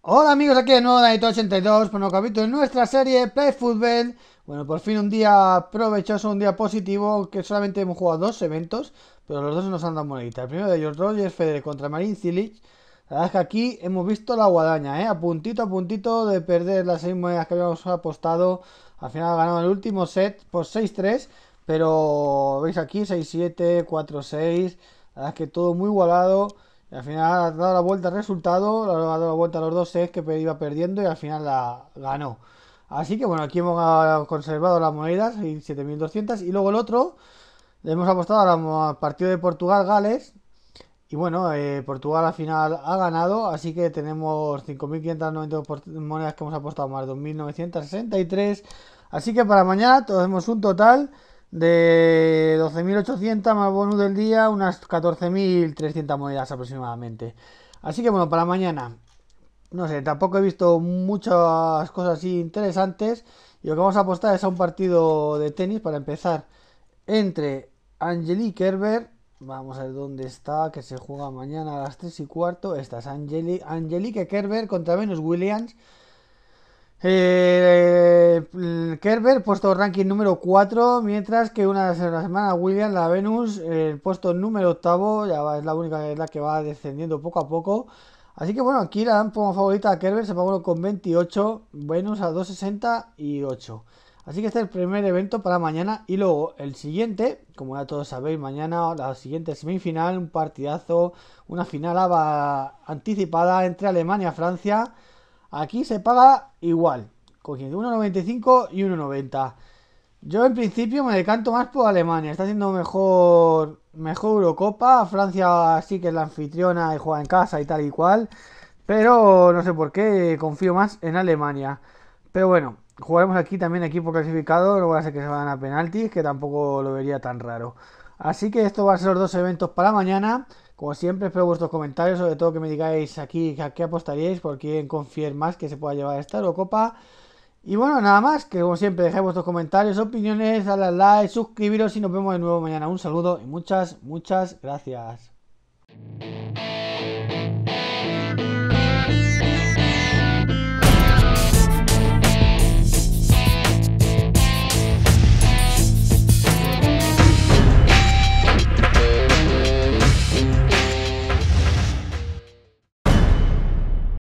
Hola amigos, aquí de nuevo Danito82 por nuevo capítulo de nuestra serie Play Football Bueno, por fin un día provechoso, un día positivo, que solamente hemos jugado dos eventos Pero los dos nos han dado moneditas, el primero de ellos Rogers Federer contra Marín Cilic La verdad es que aquí hemos visto la guadaña, ¿eh? a puntito a puntito de perder las seis monedas que habíamos apostado Al final ha ganado el último set por 6-3 pero veis aquí 6-7, 4-6. La verdad es que todo muy igualado. Y al final ha dado la vuelta al resultado. Ha dado la vuelta a los dos sets que iba perdiendo y al final la ganó. Así que bueno, aquí hemos conservado las monedas, 7.200. Y luego el otro, le hemos apostado al partido de Portugal-Gales. Y bueno, eh, Portugal al final ha ganado, así que tenemos 5.592 monedas que hemos apostado más 2.963. Así que para mañana tenemos un total de 12.800 más bonus del día, unas 14.300 monedas aproximadamente. Así que bueno, para mañana, no sé, tampoco he visto muchas cosas así interesantes. Y lo que vamos a apostar es a un partido de tenis para empezar entre Angelique Kerber. Vamos a ver dónde está, que se juega mañana a las 3 y cuarto. Esta es Angelique Kerber contra Venus Williams. Eh, eh, Kerber, puesto ranking número 4, mientras que una semana William la Venus, el puesto número octavo, ya es la única que que va descendiendo poco a poco. Así que bueno, aquí la dan favorita a Kerber, se pagó con 28, Venus a 268 Así que este es el primer evento para mañana y luego el siguiente, como ya todos sabéis, mañana la siguiente semifinal, un partidazo, una final anticipada entre Alemania y Francia. Aquí se paga igual, cogiendo 1,95 y 1,90. Yo en principio me decanto más por Alemania, está haciendo mejor, mejor Eurocopa, Francia sí que es la anfitriona y juega en casa y tal y cual, pero no sé por qué, confío más en Alemania. Pero bueno, jugaremos aquí también equipo clasificado, no voy a ser que se van a penaltis, que tampoco lo vería tan raro. Así que estos van a ser los dos eventos para mañana. Como siempre, espero vuestros comentarios, sobre todo que me digáis aquí a qué apostaríais, por quién confiar más que se pueda llevar a esta Eurocopa. Y bueno, nada más, que como siempre, dejad vuestros comentarios, opiniones, dadle like, suscribiros y nos vemos de nuevo mañana. Un saludo y muchas, muchas gracias.